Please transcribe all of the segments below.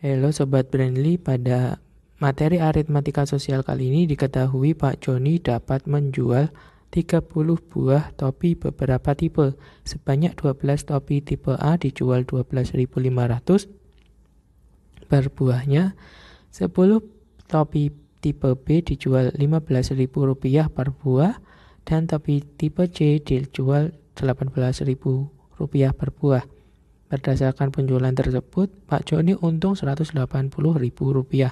Halo Sobat Brandly, pada materi aritmatika sosial kali ini diketahui Pak Joni dapat menjual 30 buah topi beberapa tipe. Sebanyak 12 topi tipe A dijual 12.500 per buahnya. 10 topi tipe B dijual Rp15.000 per buah dan topi tipe C dijual Rp18.000 per buah. Berdasarkan penjualan tersebut, Pak Joni untung Rp180.000.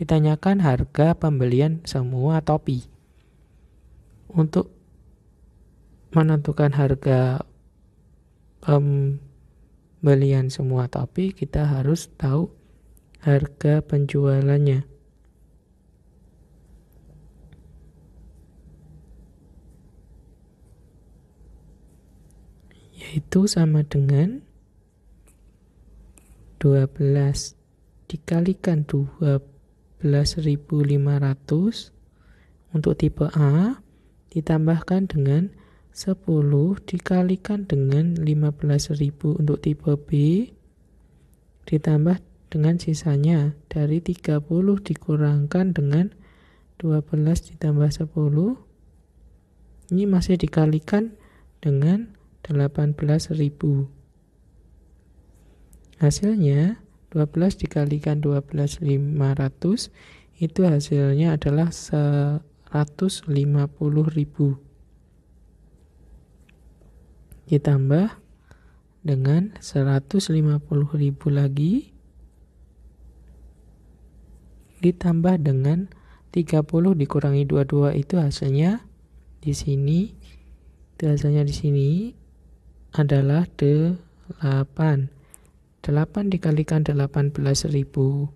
Ditanyakan harga pembelian semua topi. Untuk menentukan harga pembelian semua topi, kita harus tahu harga penjualannya. Yaitu sama dengan 12 dikalikan 12.500 untuk tipe A ditambahkan dengan 10 dikalikan dengan 15.000 untuk tipe B ditambah dengan sisanya dari 30 dikurangkan dengan 12 ditambah 10 ini masih dikalikan dengan 18.000 Hasilnya 12 dikalikan 12 500 itu hasilnya adalah 150.000 ditambah dengan 150.000 lagi ditambah dengan 30 dikurangi 22 itu hasilnya di sini itu hasilnya di sini adalah 8 8 dikalikan 18.000 itu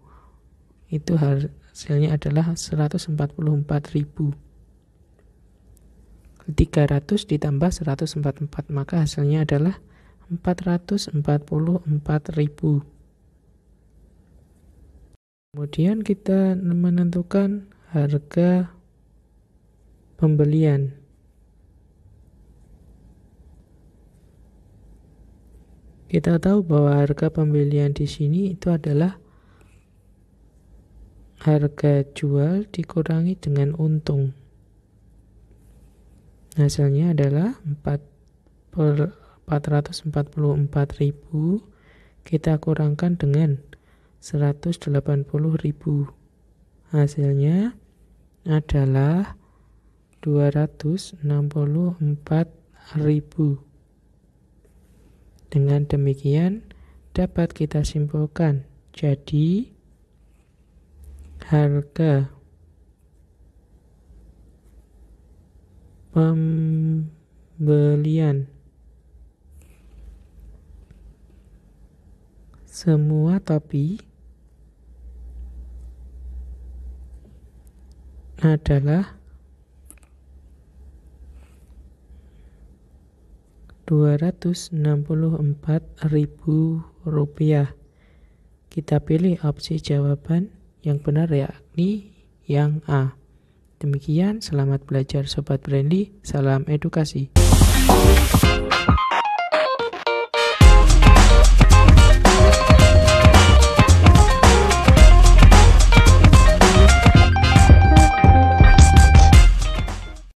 hasilnya adalah 144.000 300 ditambah 144 maka hasilnya adalah 444.000 kemudian kita menentukan harga pembelian Kita tahu bahwa harga pembelian di sini itu adalah harga jual dikurangi dengan untung. Hasilnya adalah 444.000 kita kurangkan dengan 180.000. Hasilnya adalah 264.000. Dengan demikian, dapat kita simpulkan, jadi harga pembelian semua topi adalah Rp264.000. Kita pilih opsi jawaban yang benar yakni yang A. Demikian, selamat belajar Sobat Brandy. salam edukasi.